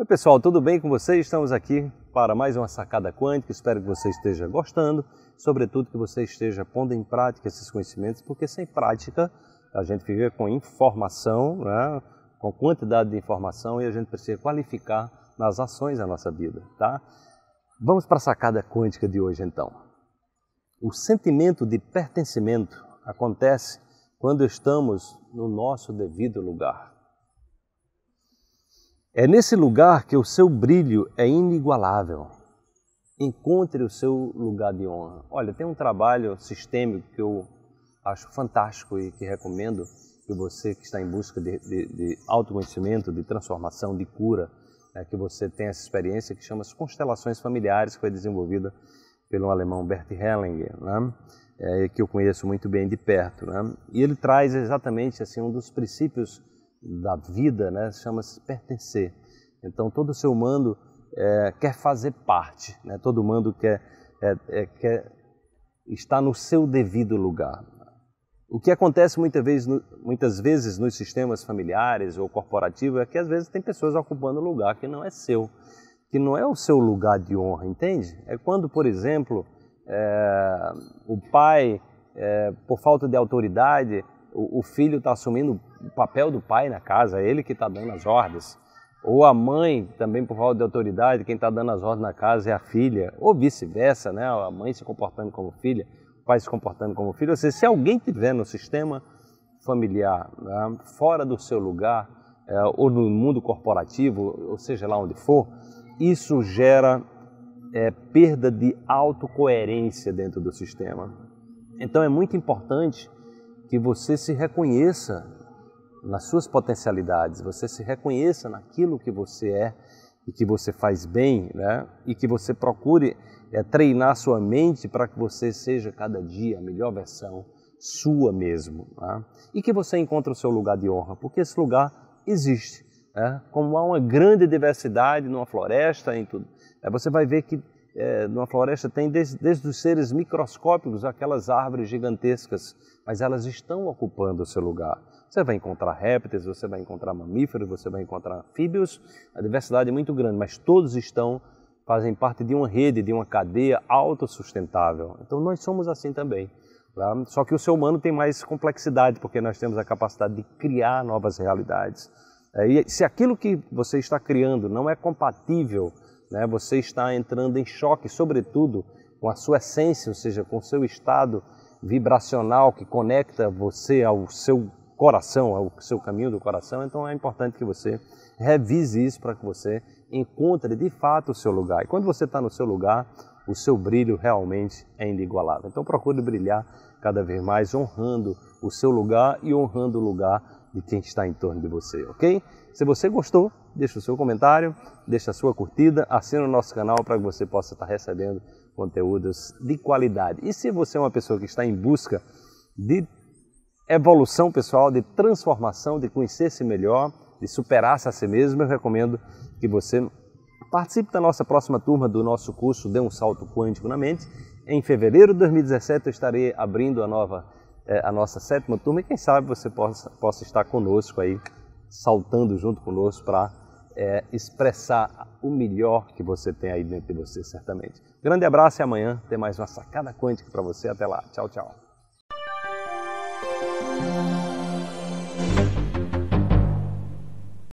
Oi pessoal, tudo bem com vocês? Estamos aqui para mais uma sacada quântica. Espero que você esteja gostando, sobretudo que você esteja pondo em prática esses conhecimentos, porque sem prática a gente fica com informação, né? com quantidade de informação e a gente precisa qualificar nas ações da nossa vida, tá? Vamos para a sacada quântica de hoje então. O sentimento de pertencimento acontece quando estamos no nosso devido lugar. É nesse lugar que o seu brilho é inigualável. Encontre o seu lugar de honra. Olha, tem um trabalho sistêmico que eu acho fantástico e que recomendo que você que está em busca de, de, de autoconhecimento, de transformação, de cura, né, que você tenha essa experiência que chama-se Constelações Familiares, que foi desenvolvida pelo alemão Bert Hellinger, né? é, que eu conheço muito bem de perto. Né? E ele traz exatamente assim um dos princípios da vida, né, chama-se pertencer. Então todo ser humano é, quer fazer parte, né? todo mundo quer, é, é, quer estar no seu devido lugar. O que acontece muita vez, muitas vezes nos sistemas familiares ou corporativos é que às vezes tem pessoas ocupando lugar que não é seu, que não é o seu lugar de honra, entende? É quando, por exemplo, é, o pai, é, por falta de autoridade, o, o filho está assumindo o papel do pai na casa, ele que está dando as ordens. Ou a mãe, também por falta de autoridade, quem está dando as ordens na casa é a filha, ou vice-versa, né? a mãe se comportando como filha, o pai se comportando como filho. Ou seja, se alguém tiver no sistema familiar né? fora do seu lugar, é, ou no mundo corporativo, ou seja lá onde for, isso gera é, perda de autocoerência dentro do sistema. Então é muito importante que você se reconheça nas suas potencialidades, você se reconheça naquilo que você é e que você faz bem, né? E que você procure é, treinar sua mente para que você seja cada dia a melhor versão sua mesmo, né? e que você encontre o seu lugar de honra, porque esse lugar existe. Né? Como há uma grande diversidade numa floresta, em tudo, é, você vai ver que é, numa floresta tem desde, desde, os seres microscópicos, aquelas árvores gigantescas, mas elas estão ocupando o seu lugar. Você vai encontrar répteis, você vai encontrar mamíferos, você vai encontrar anfíbios. A diversidade é muito grande, mas todos estão fazem parte de uma rede, de uma cadeia autossustentável. Então nós somos assim também. Tá? Só que o ser humano tem mais complexidade, porque nós temos a capacidade de criar novas realidades. É, e se aquilo que você está criando não é compatível, né, você está entrando em choque, sobretudo com a sua essência, ou seja, com o seu estado vibracional que conecta você ao seu coração, ao é seu caminho do coração, então é importante que você revise isso para que você encontre de fato o seu lugar. E quando você está no seu lugar, o seu brilho realmente é inigualável. Então procure brilhar cada vez mais, honrando o seu lugar e honrando o lugar de quem está em torno de você, ok? Se você gostou, deixa o seu comentário, deixa a sua curtida, assina o nosso canal para que você possa estar tá recebendo conteúdos de qualidade. E se você é uma pessoa que está em busca de evolução pessoal, de transformação, de conhecer-se melhor, de superar-se a si mesmo, eu recomendo que você participe da nossa próxima turma do nosso curso Dê um Salto Quântico na Mente. Em fevereiro de 2017 eu estarei abrindo a nova eh, a nossa sétima turma e quem sabe você possa, possa estar conosco aí, saltando junto conosco para é, eh, expressar o melhor que você tem aí dentro de você, certamente. Grande abraço e amanhã tem mais uma sacada quântica para você. Até lá. Tchau, tchau.